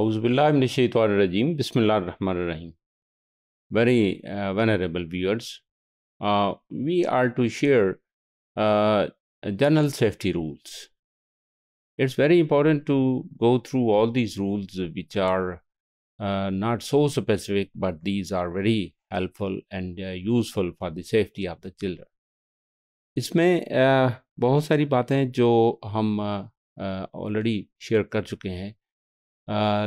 आउज़बिल्लाशीम बिस्मिल्लाहमान very venerable viewers we are to share general safety rules it's very important to go through all these rules which are not so specific but these are very helpful and useful for the safety of the children इसमें uh, बहुत सारी बातें जो हम already uh, share uh, कर चुके हैं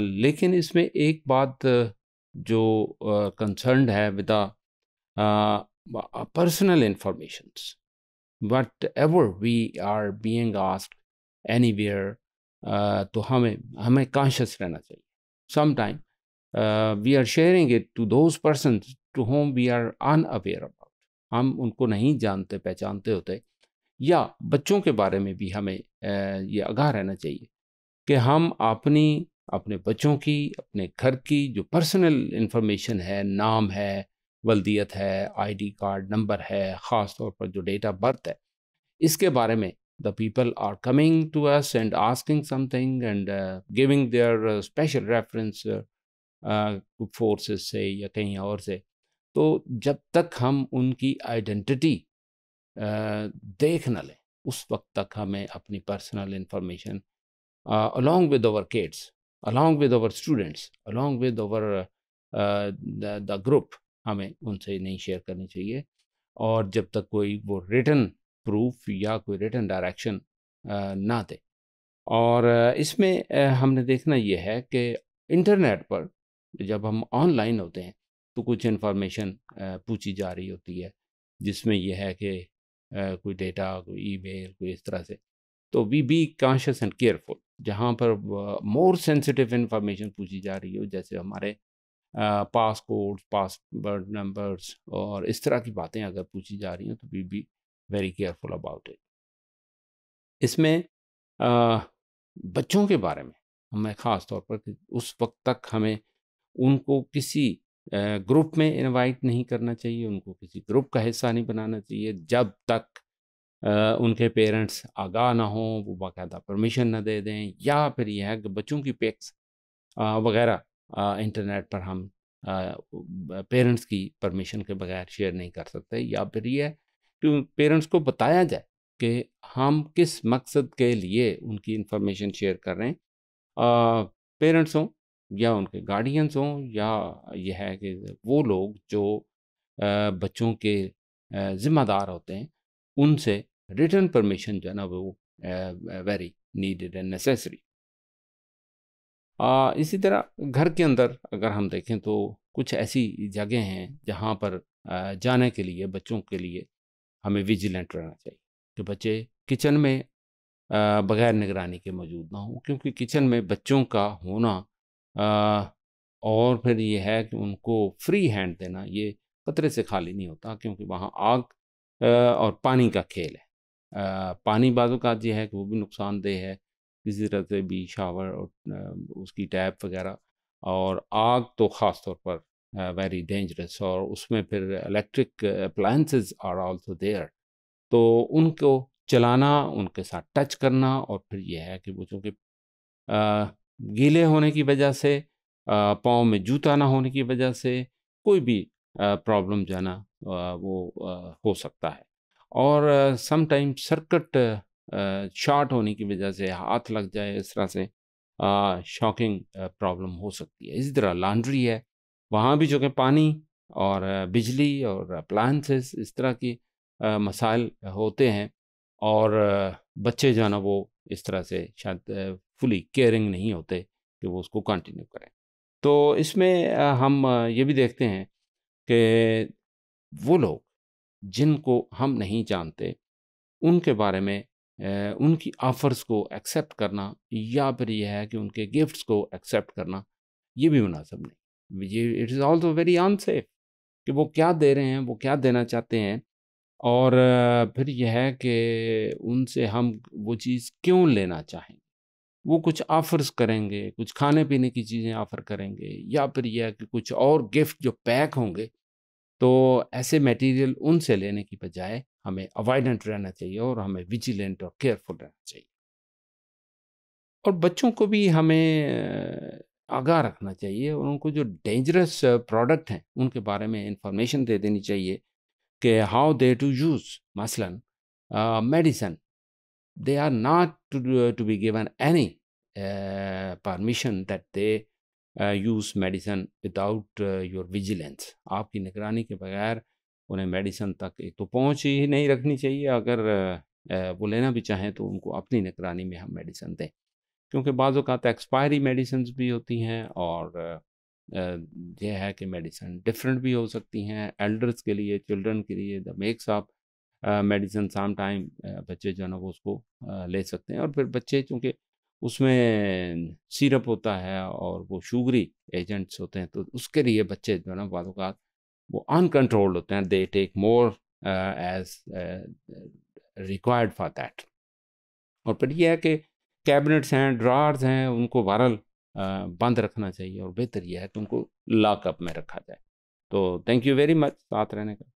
लेकिन इसमें एक बात जो कंसर्न है with personal information whatever we are being anywhere तो हमें हमें कॉन्शियस रहना चाहिए sometime we are sharing it to those person to whom we are unaware about हम उनको नहीं जानते पहचानते होते या बच्चों के बारे में भी हमें uh, ये आगाह रहना चाहिए कि हम अपनी अपने बच्चों की अपने घर की जो पर्सनल इन्फॉर्मेशन है नाम है वल्दियत है आईडी कार्ड नंबर है ख़ास तौर पर जो डेट ऑफ बर्थ है इसके बारे में the people are coming to us and asking something and giving their special reference forces से या कहीं और से तो जब तक हम उनकी आइडेंटिटी uh, देख न लें उस वक्त तक हमें अपनी personal information along with our kids along with our students along with our uh, the, the group हमें उनसे नहीं शेयर करनी चाहिए और जब तक कोई वो रिटर्न प्रूफ या कोई रिटर्न डायरेक्शन ना दे और इसमें हमने देखना ये है कि इंटरनेट पर जब हम ऑनलाइन होते हैं तो कुछ इन्फॉर्मेशन पूछी जा रही होती है जिसमें यह है कि कोई डेटा कोई ईमेल कोई इस तरह से तो we be conscious and careful जहाँ पर मोर सेंसिटिव इन्फॉर्मेशन पूछी जा रही हो जैसे हमारे पासपोर्ट पासवर्ड नंबर्स और इस तरह की बातें अगर पूछी जा रही हैं तो we be very careful about it इसमें आ, बच्चों के बारे में हमें ख़ास तौर पर उस वक्त तक हमें उनको किसी ग्रुप में इनवाइट नहीं करना चाहिए उनको किसी ग्रुप का हिस्सा नहीं बनाना चाहिए जब तक उनके पेरेंट्स आगाह ना हों वो बाकायदा परमिशन ना दे दें या फिर यह है कि बच्चों की पिक्स वगैरह इंटरनेट पर हम पेरेंट्स की परमिशन के बगैर शेयर नहीं कर सकते या फिर यह कि पेरेंट्स को बताया जाए कि हम किस मकसद के लिए उनकी इंफॉर्मेशन शेयर कर रहे हैं पेरेंट्स हों या उनके गार्डियंस हों या यह है कि वो लोग जो आ, बच्चों के ज़िम्मेदार होते हैं उनसे रिटर्न परमिशन जो है ना वो वेरी नीडेड एंड नेसेसरी इसी तरह घर के अंदर अगर हम देखें तो कुछ ऐसी जगह हैं जहाँ पर जाने के लिए बच्चों के लिए हमें विजिलेंट रहना चाहिए कि बच्चे किचन में बगैर निगरानी के मौजूद ना हो क्योंकि किचन में बच्चों का होना और फिर ये है कि उनको फ्री हैंड देना ये खतरे से खाली नहीं होता क्योंकि वहाँ आग और पानी का खेल है पानी बाजू का जो है कि वो भी नुकसानदेह है किसी तरह से भी शावर और उसकी टैप वगैरह और आग तो ख़ास तौर पर वेरी डेंजरस और उसमें फिर electric appliances are also there तो उनको चलाना उनके साथ टच करना और फिर यह है कि वो चूँकि गीले होने की वजह से पाँव में जूता ना होने की वजह से कोई भी प्रॉब्लम जाना वो हो सकता है और समटाइम सर्कट शॉर्ट होने की वजह से हाथ लग जाए इस तरह से शॉकिंग प्रॉब्लम हो सकती है इसी तरह लॉन्ड्री है वहाँ भी जो कि पानी और बिजली और अप्लायंसेस इस तरह की मसाइल होते हैं और बच्चे जो है ना वो इस तरह से शायद फुली केयरिंग नहीं होते कि वो उसको कंटिन्यू करें तो इसमें हम ये भी देखते हैं कि वो लोग जिनको हम नहीं जानते उनके बारे में उनकी ऑफ़र्स को एक्सेप्ट करना या फिर यह है कि उनके गिफ्ट्स को एक्सेप्ट करना ये भी मुनासिब नहीं ये it is also very unsafe कि वो क्या दे रहे हैं वो क्या देना चाहते हैं और फिर यह है कि उनसे हम वो चीज़ क्यों लेना चाहें वो कुछ ऑफ़र्स करेंगे कुछ खाने पीने की चीज़ें ऑफ़र करेंगे या फिर यह कि कुछ और गिफ्ट जो पैक होंगे तो ऐसे मटेरियल उनसे लेने की बजाय हमें अवॉइडेंट रहना चाहिए और हमें विजिलेंट और केयरफुल रहना चाहिए और बच्चों को भी हमें आगाह रखना चाहिए और उनको जो डेंजरस प्रोडक्ट हैं उनके बारे में इंफॉर्मेशन दे देनी चाहिए कि हाउ दे टू यूज़ मसलन medicine they are not to be given any permission that they use medicine without your vigilance आपकी निगरानी के बगैर उन्हें मेडिसन तक एक तो पहुँच ही नहीं रखनी चाहिए अगर uh, uh, वो लेना भी चाहें तो उनको अपनी निगरानी में हम मेडिसन दें क्योंकि बाज़ अवत एक्सपायरी मेडिसन भी होती हैं और uh, यह है कि मेडिसन डिफरेंट भी हो सकती हैं एल्डर्स के लिए चिल्ड्रन के लिए the makes of medicine sometime बच्चे जो है ना वो उसको ले सकते हैं और फिर बच्चे चूँकि उसमें सिरप होता है और वो शुगरी एजेंट्स होते हैं तो उसके लिए बच्चे जो है ना बाद वो अनकंट्रोल्ड होते हैं they take more as required for that और फिर यह है कि कैबिनेट्स हैं ड्रार्स हैं उनको वायरल uh, बंद रखना चाहिए और बेहतर यह है कि उनको लॉकअप में रखा जाए तो थैंक यू वेरी मच साथ रहने का